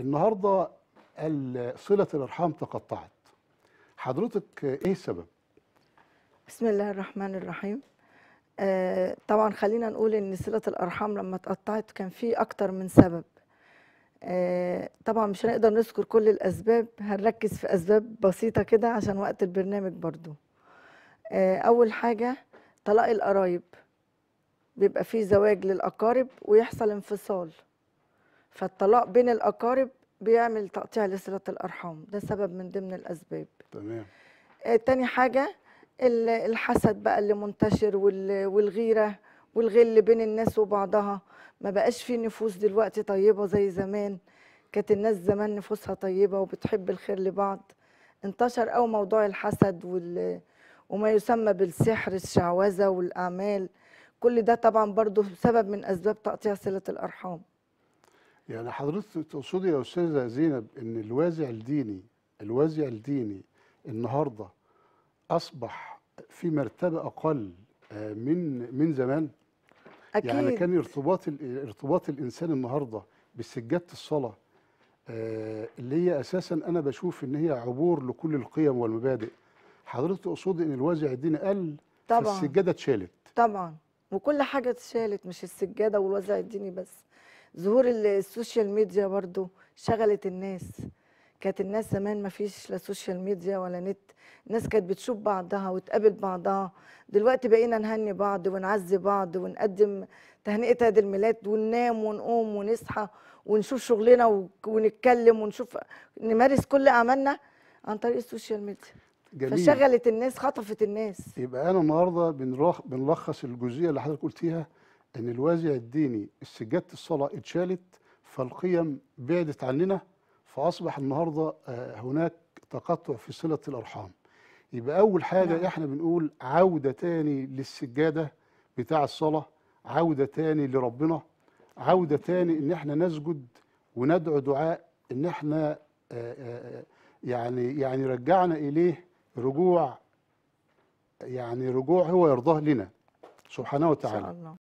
النهارده صله الارحام تقطعت حضرتك ايه السبب بسم الله الرحمن الرحيم آه طبعا خلينا نقول ان صله الارحام لما اتقطعت كان في اكتر من سبب آه طبعا مش هنقدر نذكر كل الاسباب هنركز في اسباب بسيطه كده عشان وقت البرنامج برضو آه اول حاجه طلاق القرايب بيبقى فيه زواج للاقارب ويحصل انفصال فالطلاق بين الأقارب بيعمل تقطيع لصلة الأرحام ده سبب من ضمن الأسباب تمام آه تاني حاجة الحسد بقى اللي منتشر والغيرة والغل بين الناس وبعضها ما بقاش في نفوس دلوقتي طيبة زي زمان كانت الناس زمان نفوسها طيبة وبتحب الخير لبعض انتشر أو موضوع الحسد وال... وما يسمى بالسحر الشعوذة والأعمال كل ده طبعا برضو سبب من أسباب تقطيع صلة الأرحام يعني حضرتك تقصدي يا استاذه زينب ان الوازع الديني الوازع الديني النهارده اصبح في مرتبه اقل آه، من من زمان يعني أكيد. يعني كان ارتباط ارتباط الانسان النهارده بسجاده الصلاه آه، اللي هي اساسا انا بشوف ان هي عبور لكل القيم والمبادئ حضرتك تقصدي ان الوازع الديني قل طبعا السجاده اتشالت طبعا وكل حاجه اتشالت مش السجاده والوازع الديني بس ظهور السوشيال ميديا برضو شغلت الناس كانت الناس زمان ما فيش لا سوشيال ميديا ولا نت الناس كانت بتشوف بعضها وتقابل بعضها دلوقتي بقينا نهني بعض ونعزي بعض ونقدم تهنئه عيد الميلاد وننام ونقوم ونصحى ونشوف شغلنا ونتكلم ونشوف نمارس كل اعمالنا عن طريق السوشيال ميديا جميل. فشغلت الناس خطفت الناس يبقى انا النهارده بنلخص الجزئيه اللي حضرتك قلتيها ان الوازع الديني سجاده الصلاه اتشالت فالقيم بعدت عننا فاصبح النهارده آه، هناك تقطع في صله الارحام يبقى اول حاجه نعم. احنا بنقول عوده تاني للسجاده بتاع الصلاه عوده تاني لربنا عوده تاني ان احنا نسجد وندعو دعاء ان احنا آه، آه، يعني يعني رجعنا اليه رجوع يعني رجوع هو يرضاه لنا سبحانه وتعالى إن شاء الله.